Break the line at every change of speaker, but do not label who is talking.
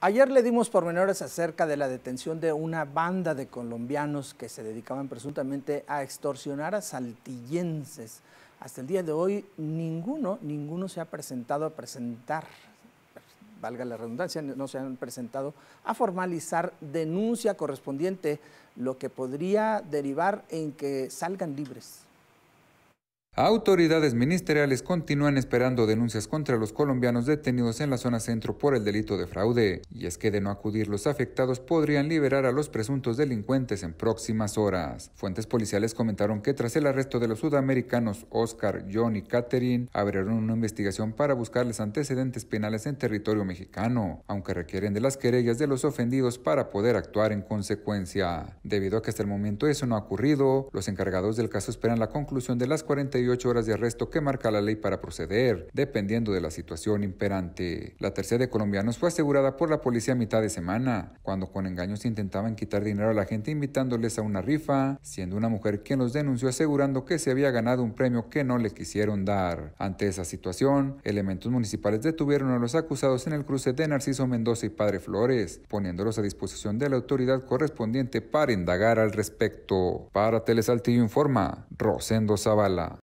Ayer le dimos pormenores acerca de la detención de una banda de colombianos que se dedicaban presuntamente a extorsionar a saltillenses. Hasta el día de hoy ninguno, ninguno se ha presentado a presentar, valga la redundancia, no se han presentado a formalizar denuncia correspondiente, lo que podría derivar en que salgan libres.
Autoridades ministeriales continúan esperando denuncias contra los colombianos detenidos en la zona centro por el delito de fraude, y es que de no acudir los afectados podrían liberar a los presuntos delincuentes en próximas horas. Fuentes policiales comentaron que tras el arresto de los sudamericanos Oscar, John y Katherine, abrieron una investigación para buscarles antecedentes penales en territorio mexicano, aunque requieren de las querellas de los ofendidos para poder actuar en consecuencia. Debido a que hasta el momento eso no ha ocurrido, los encargados del caso esperan la conclusión de las 41 horas de arresto que marca la ley para proceder, dependiendo de la situación imperante. La tercera de colombianos fue asegurada por la policía a mitad de semana, cuando con engaños intentaban quitar dinero a la gente invitándoles a una rifa, siendo una mujer quien los denunció asegurando que se había ganado un premio que no le quisieron dar. Ante esa situación, elementos municipales detuvieron a los acusados en el cruce de Narciso Mendoza y Padre Flores, poniéndolos a disposición de la autoridad correspondiente para indagar al respecto. Para Telesaltillo informa Rosendo Zavala.